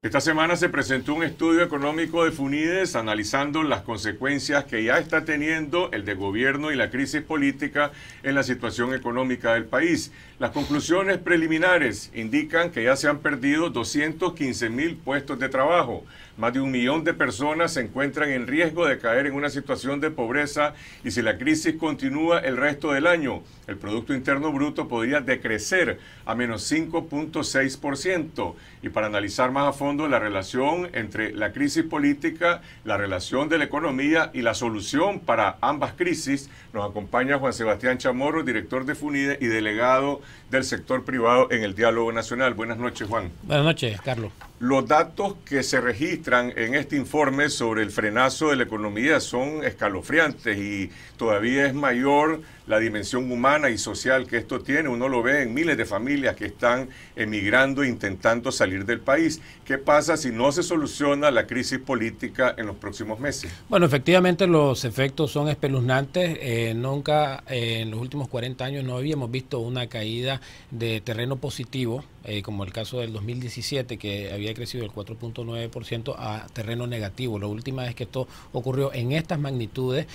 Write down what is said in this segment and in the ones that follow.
Esta semana se presentó un estudio económico de Funides analizando las consecuencias que ya está teniendo el desgobierno y la crisis política en la situación económica del país. Las conclusiones preliminares indican que ya se han perdido 215 mil puestos de trabajo. Más de un millón de personas se encuentran en riesgo de caer en una situación de pobreza y si la crisis continúa el resto del año, el Producto Interno Bruto podría decrecer a menos 5.6%. Y para analizar más a fondo la relación entre la crisis política, la relación de la economía y la solución para ambas crisis, nos acompaña Juan Sebastián Chamorro, director de FUNIDE y delegado del sector privado en el Diálogo Nacional. Buenas noches, Juan. Buenas noches, Carlos. Los datos que se registran en este informe sobre el frenazo de la economía son escalofriantes y todavía es mayor la dimensión humana y social que esto tiene. Uno lo ve en miles de familias que están emigrando e intentando salir del país. ¿Qué pasa si no se soluciona la crisis política en los próximos meses? Bueno, efectivamente los efectos son espeluznantes. Eh, nunca eh, en los últimos 40 años no habíamos visto una caída de terreno positivo, eh, como el caso del 2017, que había crecido del 4.9% a terreno negativo. La última vez que esto ocurrió en estas magnitudes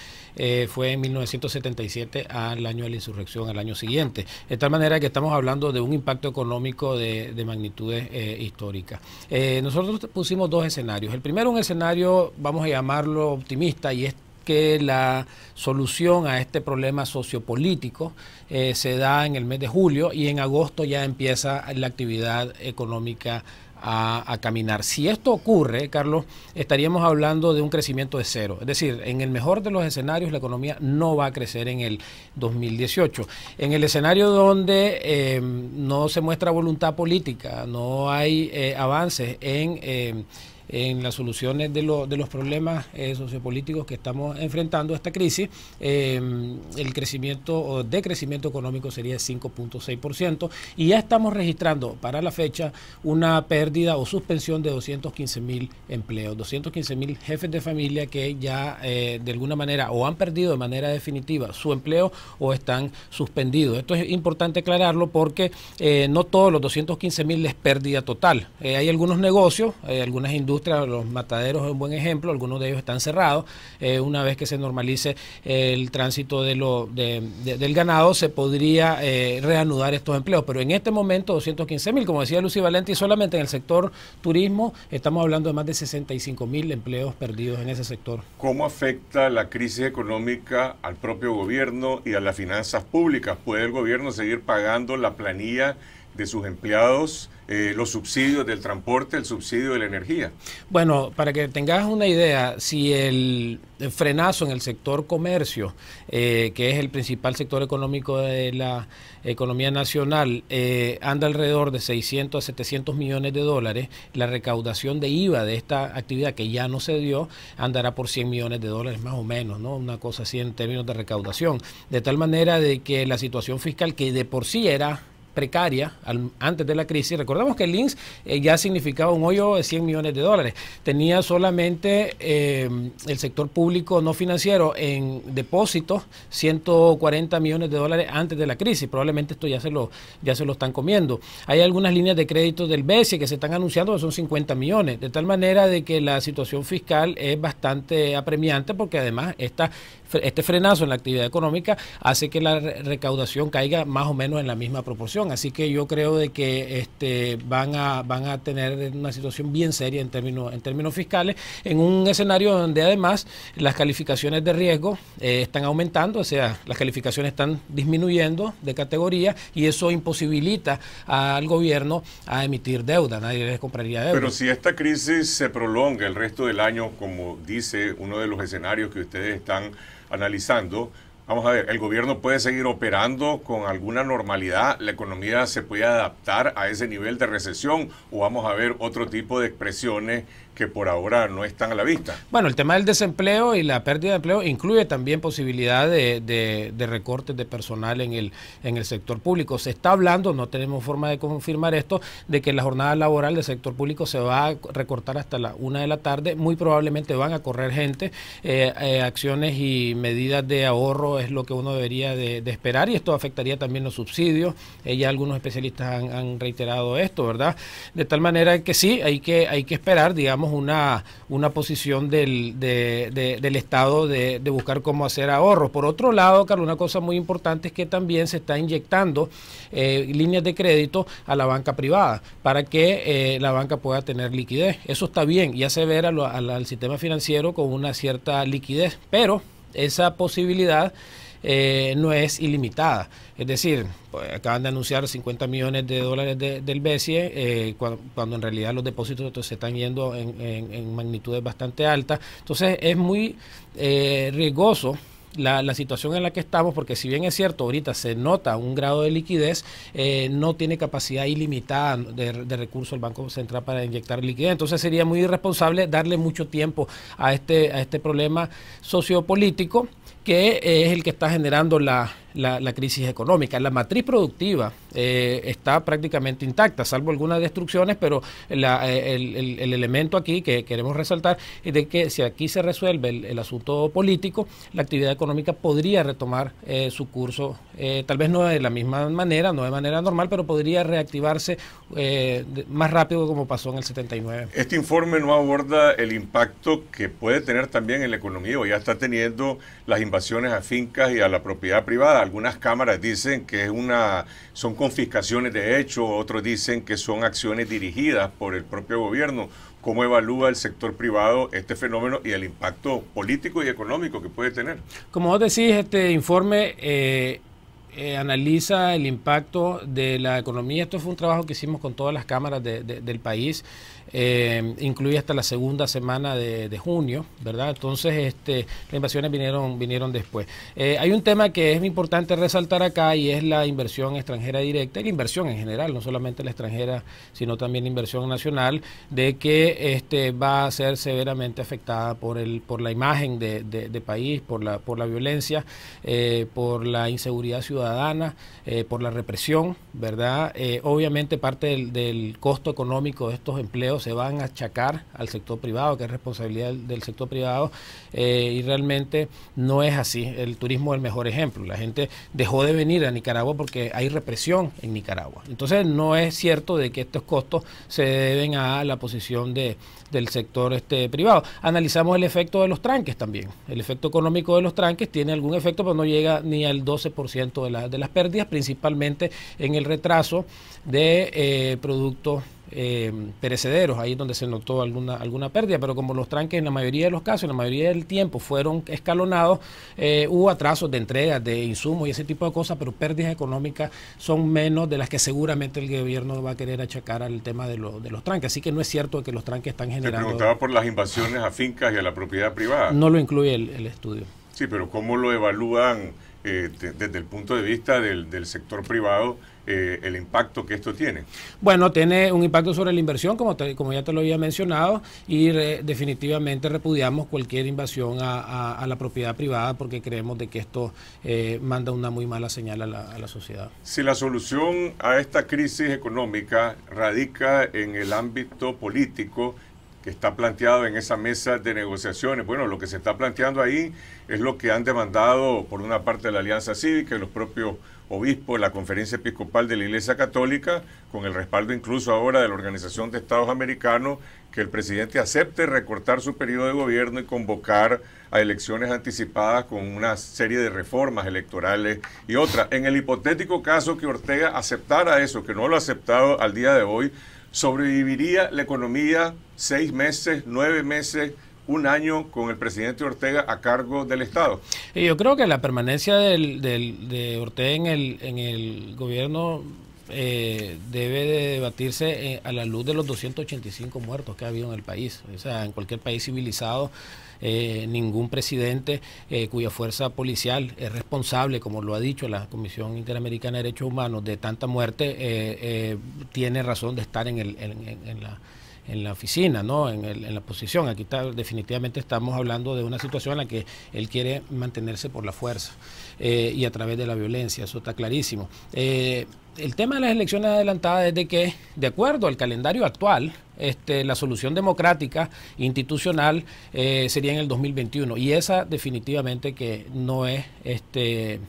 fue en 1977 al año de la insurrección, al año siguiente. De tal manera que estamos hablando de un impacto económico de, magnitudes eh, históricas. Eh, nosotros pusimos dos escenarios. El primero, un escenario, vamos a llamarlo optimista, y es que la solución a este problema sociopolítico eh, se da en el mes de julio y en agosto ya empieza la actividad económica a, caminar. Si esto ocurre, Carlos, estaríamos hablando de un crecimiento de cero. Es decir, en el mejor de los escenarios, la economía no va a crecer en el 2018. En el escenario donde em, no se muestra voluntad política, no hay eh, avances en... Em, en las soluciones de, de los problemas eh, sociopolíticos que estamos enfrentando a esta crisis, eh, el crecimiento o decrecimiento económico sería de 5.6% y ya estamos registrando para la fecha una pérdida o suspensión de 215 mil empleos, 215 mil jefes de familia que ya eh, de alguna manera o han perdido de manera definitiva su empleo o están suspendidos. Esto es importante aclararlo porque no todos los 215 mil es pérdida total. hay algunos negocios, algunas industrias, los mataderos es un buen ejemplo, algunos de ellos están cerrados. Eh, una vez que se normalice el tránsito de lo, del ganado, se podría eh, reanudar estos empleos. Pero en este momento, 215 mil, como decía Lucy Valente, y solamente en el sector turismo estamos hablando de más de 65 mil empleos perdidos en ese sector. ¿Cómo afecta la crisis económica al propio gobierno y a las finanzas públicas? ¿Puede el gobierno seguir pagando la planilla? de sus empleados eh, los subsidios del transporte, el subsidio de la energía. Bueno, para que tengas una idea, si el, frenazo en el sector comercio, eh, que es el principal sector económico de la economía nacional, eh, anda alrededor de 600 a 700 millones de dólares, la recaudación de IVA de esta actividad que ya no se dio andará por 100 millones de dólares más o menos, ¿no? Una cosa así en términos de recaudación. De tal manera de que la situación fiscal que de por sí era precaria antes de la crisis. Recordamos que el INSS eh, ya significaba un hoyo de 100 millones de dólares. Tenía solamente eh, el sector público no financiero en depósitos 140 millones de dólares antes de la crisis. Probablemente esto ya se lo, ya se lo están comiendo. Hay algunas líneas de crédito del BESI que se están anunciando que son 50 millones, de tal manera de que la situación fiscal es bastante apremiante porque además este frenazo en la actividad económica hace que la recaudación caiga más o menos en la misma proporción. Así que yo creo de que este, van, a, van a tener una situación bien seria en términos, en términos fiscales, en un escenario donde además las calificaciones de riesgo eh, están aumentando, o sea, las calificaciones están disminuyendo de categoría y eso imposibilita al gobierno a emitir deuda. Nadie les compraría deuda. Pero si esta crisis se prolonga el resto del año, como dice uno de los escenarios que ustedes están analizando, Vamos a ver, el gobierno puede seguir operando con alguna normalidad, la economía se puede adaptar a ese nivel de recesión o vamos a ver otro tipo de expresiones que por ahora no están a la vista. Bueno, el tema del desempleo y la pérdida de empleo incluye también posibilidad de, recortes de personal en el, en el sector público. Se está hablando, no tenemos forma de confirmar esto, de que la jornada laboral del sector público se va a recortar hasta la una de la tarde. Muy probablemente van a correr gente. Eh, eh, acciones y medidas de ahorro es lo que uno debería de, esperar y esto afectaría también los subsidios. Eh, ya algunos especialistas han, han reiterado esto, ¿verdad? De tal manera que sí, hay que, hay que esperar, digamos, una, una posición del, Estado de, buscar cómo hacer ahorros. Por otro lado, Carlos, una cosa muy importante es que también se está inyectando eh, líneas de crédito a la banca privada para que eh, la banca pueda tener liquidez. Eso está bien y hace ver al sistema financiero con una cierta liquidez, pero esa posibilidad eh, no es ilimitada. Es decir, pues, acaban de anunciar 50 millones de dólares del BESIE, eh, cuando, en realidad los depósitos se están yendo en, magnitudes bastante altas. Entonces es muy eh, riesgoso la, situación en la que estamos, porque si bien es cierto, ahorita se nota un grado de liquidez, eh, no tiene capacidad ilimitada de, de recursos el Banco Central para inyectar liquidez. Entonces sería muy irresponsable darle mucho tiempo a este, a este problema sociopolítico que eh, es el que está generando la, la, crisis económica. La matriz productiva eh, está prácticamente intacta, salvo algunas destrucciones, pero eh, el, elemento aquí que queremos resaltar es de que si aquí se resuelve el, asunto político, la actividad económica podría retomar eh, su curso, tal vez no de la misma manera, no de manera normal, pero podría reactivarse más rápido como pasó en el 79. Este informe no aborda el impacto que puede tener también en la economía o ya está teniendo las invasiones a fincas y a la propiedad privada algunas cámaras dicen que una, son confiscaciones de hecho, otros dicen que son acciones dirigidas por el propio gobierno. ¿Cómo evalúa el sector privado este fenómeno y el impacto político y económico que puede tener? Como vos decís, este informe... Eh, eh, analiza el impacto de la economía. Esto fue un trabajo que hicimos con todas las cámaras del país, eh, incluye hasta la segunda semana de, junio, ¿verdad? Entonces, este, las invasiones vinieron, vinieron después. Eh, hay un tema que es importante resaltar acá y es la inversión extranjera directa, y la inversión en general, no solamente la extranjera, sino también inversión nacional, de que este, va a ser severamente afectada por, el, por la imagen de, país, por la, por la violencia, por la inseguridad ciudadana ciudadana, eh, por la represión, ¿verdad? Eh, obviamente parte del, costo económico de estos empleos se van a achacar al sector privado, que es responsabilidad del, sector privado, eh, y realmente no es así. El turismo es el mejor ejemplo. La gente dejó de venir a Nicaragua porque hay represión en Nicaragua. Entonces no es cierto de que estos costos se deben a la posición de, del sector este, privado. Analizamos el efecto de los tranques también. El efecto económico de los tranques tiene algún efecto, pero no llega ni al 12% de de las pérdidas, principalmente en el retraso de eh, productos eh, perecederos, ahí es donde se notó alguna, alguna pérdida, pero como los tranques en la mayoría de los casos, en la mayoría del tiempo fueron escalonados, eh, hubo atrasos de entregas, de insumos y ese tipo de cosas, pero pérdidas económicas son menos de las que seguramente el gobierno va a querer achacar al tema de, de los tranques, así que no es cierto que los tranques están generando... preguntaba por las invasiones a fincas y a la propiedad privada. No lo incluye el, el estudio. Sí, pero ¿cómo lo evalúan? Eh, desde el punto de vista del, sector privado eh, el impacto que esto tiene? Bueno, tiene un impacto sobre la inversión, como, ya te lo había mencionado, y definitivamente repudiamos cualquier invasión a, la propiedad privada porque creemos de que esto eh, manda una muy mala señal a la, a la, sociedad. Si la solución a esta crisis económica radica en el ámbito político, que está planteado en esa mesa de negociaciones. Bueno, lo que se está planteando ahí es lo que han demandado por una parte de la Alianza Cívica y los propios obispos, la Conferencia Episcopal de la Iglesia Católica, con el respaldo incluso ahora de la Organización de Estados Americanos, que el presidente acepte recortar su periodo de gobierno y convocar a elecciones anticipadas con una serie de reformas electorales y otras. En el hipotético caso que Ortega aceptara eso, que no lo ha aceptado al día de hoy, ¿Sobreviviría la economía seis meses, nueve meses, un año con el presidente Ortega a cargo del Estado? Eh, yo creo que la permanencia de Ortega el, en el gobierno eh, debe de debatirse eh, a la luz de los 285 muertos que ha habido en el país. O sea, en cualquier país civilizado, eh, ningún presidente eh, cuya fuerza policial es responsable, como lo ha dicho la Comisión Interamericana de Derechos Humanos, de tanta muerte, tiene razón de estar en, el, en, en la en la oficina, ¿no? En, la posición. Aquí está, definitivamente estamos hablando de una situación en la que él quiere mantenerse por la fuerza eh, y a través de la violencia, eso está clarísimo. Eh, el tema de las elecciones adelantadas es de que, de acuerdo al calendario actual, este, la solución democrática institucional eh, sería en el 2021 y esa definitivamente que no es este,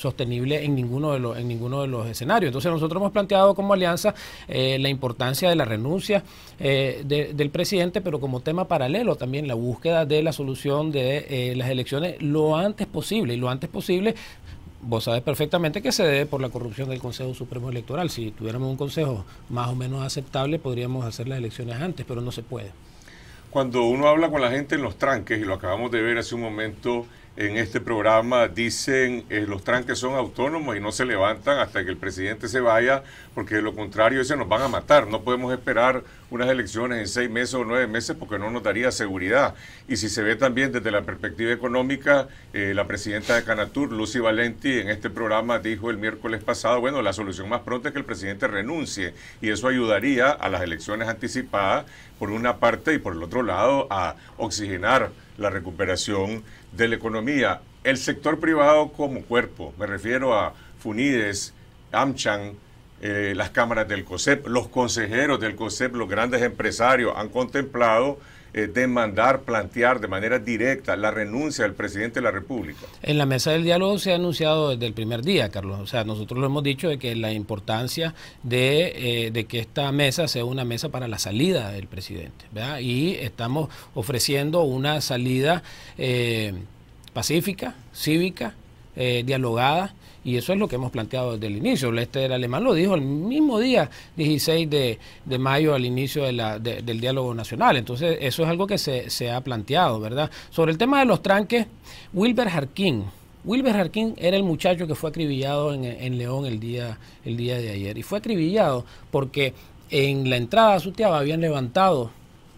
sostenible en ninguno de los, en ninguno de los escenarios. Entonces nosotros hemos planteado como alianza eh, la importancia de la renuncia eh, del presidente, pero como tema paralelo también la búsqueda de la solución de eh, las elecciones lo antes posible y lo antes posible vos sabés perfectamente que se debe por la corrupción del Consejo Supremo Electoral. Si tuviéramos un consejo más o menos aceptable, podríamos hacer las elecciones antes, pero no se puede. Cuando uno habla con la gente en los tranques, y lo acabamos de ver hace un momento en este programa dicen eh, los tranques son autónomos y no se levantan hasta que el presidente se vaya, porque de lo contrario se nos van a matar. No podemos esperar unas elecciones en seis meses o nueve meses porque no nos daría seguridad. Y si se ve también desde la perspectiva económica, eh, la presidenta de Canatur, Lucy Valenti, en este programa dijo el miércoles pasado, bueno, la solución más pronta es que el presidente renuncie y eso ayudaría a las elecciones anticipadas por una parte y por el otro lado a oxigenar la recuperación de la economía. El sector privado como cuerpo, me refiero a Funides, Amchan. Eh, las cámaras del COSEP, los consejeros del COSEP, los grandes empresarios han contemplado eh, demandar, plantear de manera directa la renuncia del presidente de la República. En la mesa del diálogo se ha anunciado desde el primer día, Carlos. O sea, nosotros lo hemos dicho de que la importancia de, eh, de que esta mesa sea una mesa para la salida del presidente. Y estamos ofreciendo una salida pacífica, cívica, dialogada y eso es lo que hemos planteado desde el inicio. Lester Alemán lo dijo el mismo día, 16 de, de mayo, al inicio de del diálogo nacional. Entonces, eso es algo que se, ha planteado, ¿verdad? Sobre el tema de los tranques, Wilber Harkin. Wilber Harkin era el muchacho que fue acribillado en, León el día, el día de ayer. Y fue acribillado porque en la entrada a Sutiaba habían levantado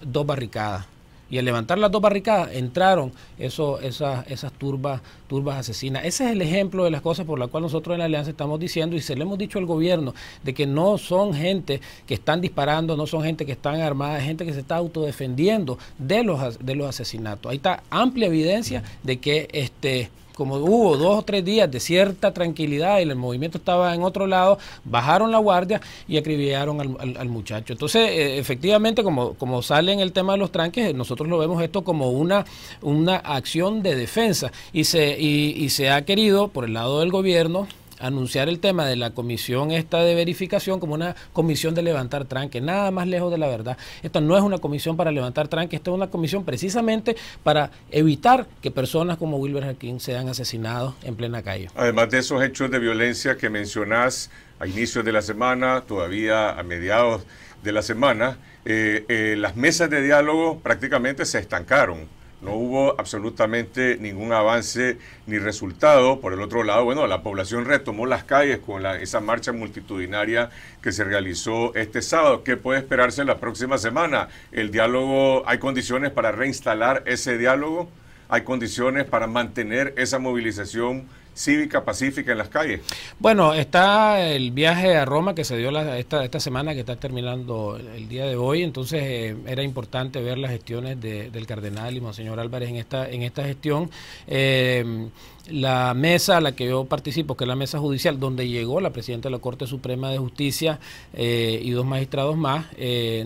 dos barricadas y al levantar las dos barricadas entraron esas, esas turbas, turbas asesinas. Ese es el ejemplo de las cosas por las cuales nosotros en la Alianza estamos diciendo y se le hemos dicho al gobierno de que no son gente que están disparando, no son gente que están armada, es gente que se está autodefendiendo de los, de los asesinatos. Ahí está amplia evidencia de que este como hubo dos o tres días de cierta tranquilidad y el movimiento estaba en otro lado, bajaron la guardia y acribillaron al, muchacho. Entonces, eh, efectivamente, como, como sale en el tema de los tranques, eh, nosotros lo vemos esto como una, una acción de defensa y se, y se ha querido, por el lado del gobierno, anunciar el tema de la comisión esta de verificación como una comisión de levantar tranque, nada más lejos de la verdad. Esta no es una comisión para levantar tranque, esta es una comisión precisamente para evitar que personas como Wilber Jaquín sean asesinados en plena calle. Además de esos hechos de violencia que mencionás a inicios de la semana, todavía a mediados de la semana, eh, eh, las mesas de diálogo prácticamente se estancaron no hubo absolutamente ningún avance ni resultado. Por el otro lado, bueno, la población retomó las calles con la, esa marcha multitudinaria que se realizó este sábado. ¿Qué puede esperarse la próxima semana? ¿El diálogo, hay condiciones para reinstalar ese diálogo? ¿Hay condiciones para mantener esa movilización? cívica pacífica en las calles? Bueno, está el viaje a Roma que se dio esta, esta semana, que está terminando el día de hoy, entonces eh, era importante ver las gestiones del cardenal y monseñor Álvarez en esta, en esta gestión. Eh, la mesa a la que yo participo, que es la mesa judicial, donde llegó la presidenta de la Corte Suprema de Justicia eh, y dos magistrados más,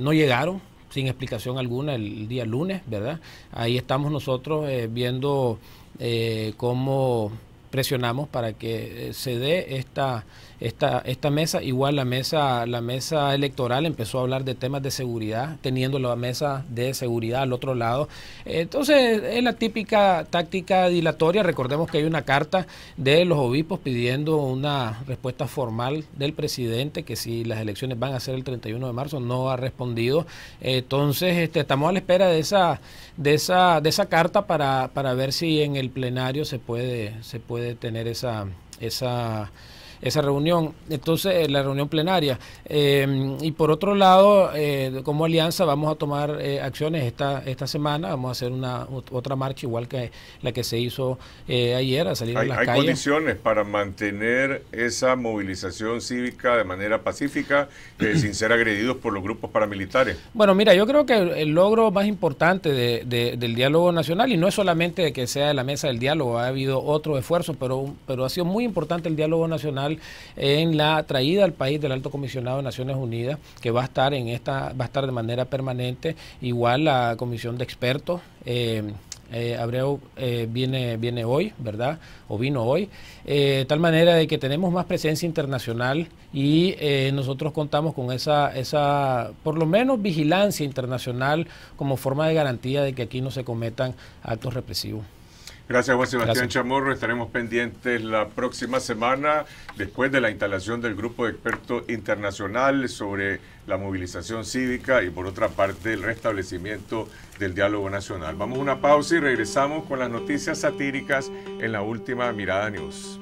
no llegaron sin explicación alguna el día lunes, ¿verdad? Ahí estamos nosotros viendo cómo presionamos para que eh, se dé esta esta, esta mesa. Igual la mesa, la mesa electoral empezó a hablar de temas de seguridad, teniendo la mesa de seguridad al otro lado. Entonces es la típica táctica dilatoria. Recordemos que hay una carta de los obispos pidiendo una respuesta formal del presidente, que si las elecciones van a ser el 31 de marzo, no ha respondido. Entonces este, estamos a la espera de esa, de esa, de esa carta para, para ver si en el plenario se puede, se puede tener esa... esa esa reunión, entonces eh, la reunión plenaria. Em, y por otro lado, eh, como alianza vamos a tomar eh, acciones esta, esta semana, vamos a hacer una otra marcha igual que la que se hizo ayer, a salir a las hay calles. ¿Hay condiciones para mantener esa movilización cívica de manera pacífica sin ser agredidos por los grupos paramilitares? Bueno, mira, yo creo que el logro más importante de, del diálogo nacional, y no es solamente que sea de la mesa del diálogo, ha habido otro esfuerzo pero, pero ha sido muy importante el diálogo nacional en la traída al país del Alto Comisionado de Naciones Unidas, que va a estar en esta, va a estar de manera permanente, igual la comisión de expertos. Eh, eh, Abreu eh, viene, viene hoy, ¿verdad? O vino hoy. de tal manera de que tenemos más presencia internacional y nosotros contamos con esa, esa, por lo menos, vigilancia internacional como forma de garantía de que aquí no se cometan actos represivos. Gracias Juan Sebastián Chamorro. Estaremos pendientes la próxima semana después de la instalación del grupo de expertos internacional sobre la movilización cívica y por otra parte el restablecimiento del diálogo nacional. Vamos a una pausa y regresamos con las noticias satíricas en la última Mirada News.